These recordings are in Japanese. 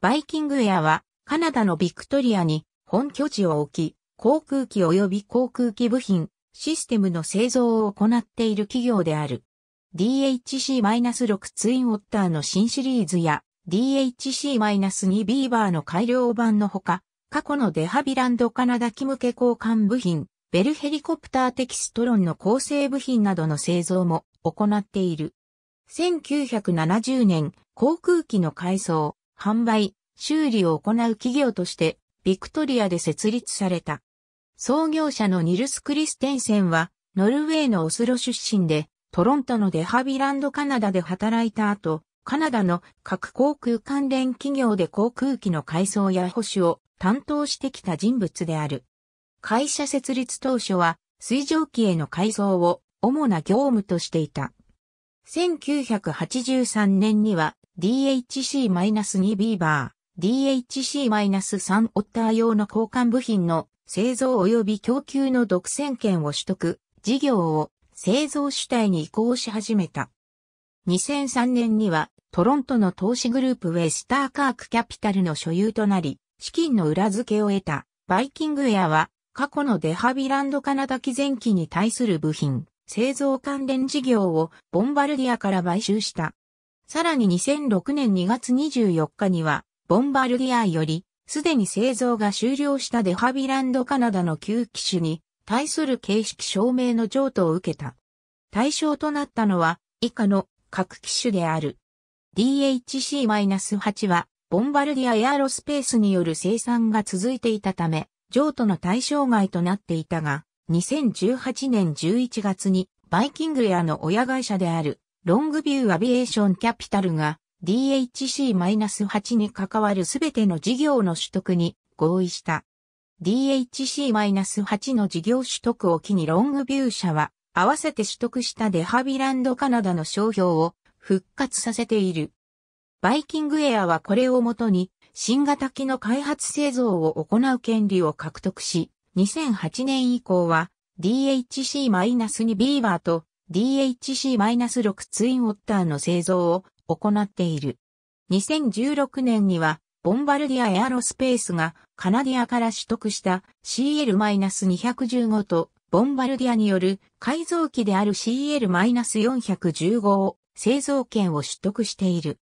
バイキングエアは、カナダのビクトリアに本拠地を置き、航空機及び航空機部品、システムの製造を行っている企業である。DHC-6 ツインウォッターの新シリーズや DHC-2 ビーバーの改良版のほか、過去のデハビランドカナダ機向け交換部品、ベルヘリコプターテキストロンの構成部品などの製造も行っている。1970年、航空機の改装、販売、修理を行う企業として、ビクトリアで設立された。創業者のニルス・クリステンセンは、ノルウェーのオスロ出身で、トロントのデハビランドカナダで働いた後、カナダの各航空関連企業で航空機の改装や保守を担当してきた人物である。会社設立当初は水蒸気への改装を主な業務としていた。1983年には DHC-2 ビーバー、DHC-3 オッター用の交換部品の製造及び供給の独占権を取得、事業を製造主体に移行し始めた。2003年にはトロントの投資グループウェスターカークキャピタルの所有となり、資金の裏付けを得たバイキングエアは過去のデハビランドカナダ機前期に対する部品、製造関連事業をボンバルディアから買収した。さらに2006年2月24日には、ボンバルディアより、すでに製造が終了したデハビランドカナダの旧機種に対する形式証明の譲渡を受けた。対象となったのは以下の各機種である。DHC-8 はボンバルディアエアロスペースによる生産が続いていたため、譲渡の対象外となっていたが、2018年11月にバイキングエアの親会社であるロングビューアビエーションキャピタルが DHC-8 に関わるすべての事業の取得に合意した。DHC-8 の事業取得を機にロングビュー社は合わせて取得したデハビランドカナダの商標を復活させている。バイキングエアはこれをもとに新型機の開発製造を行う権利を獲得し、2008年以降は DHC-2 ビーバーと DHC-6 ツインオッターの製造を行っている。2016年には、ボンバルディアエアロスペースがカナディアから取得した CL-215 とボンバルディアによる改造機である CL-415 を製造権を取得している。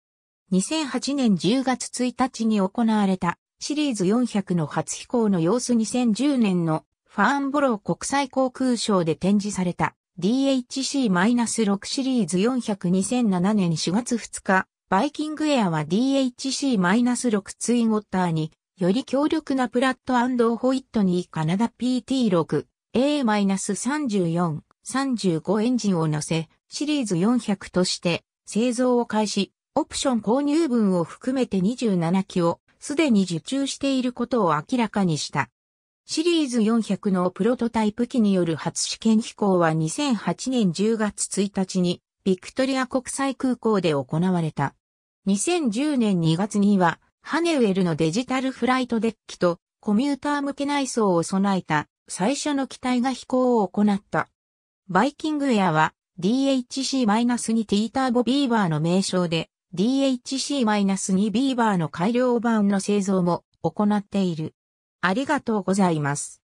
2008年10月1日に行われたシリーズ400の初飛行の様子2010年のファーンボロー国際航空ショーで展示された DHC-6 シリーズ4002007年4月2日、バイキングエアは DHC-6 ツインウォッターに、より強力なプラットホイットにカナダ PT6、A-34、35エンジンを乗せ、シリーズ400として製造を開始、オプション購入分を含めて27機をすでに受注していることを明らかにした。シリーズ400のプロトタイプ機による初試験飛行は2008年10月1日にビクトリア国際空港で行われた。2010年2月にはハネウェルのデジタルフライトデッキとコミューター向け内装を備えた最初の機体が飛行を行った。バイキングエアは DHC-2 T ターボビーバーの名称で DHC-2 ビーバーの改良版の製造も行っている。ありがとうございます。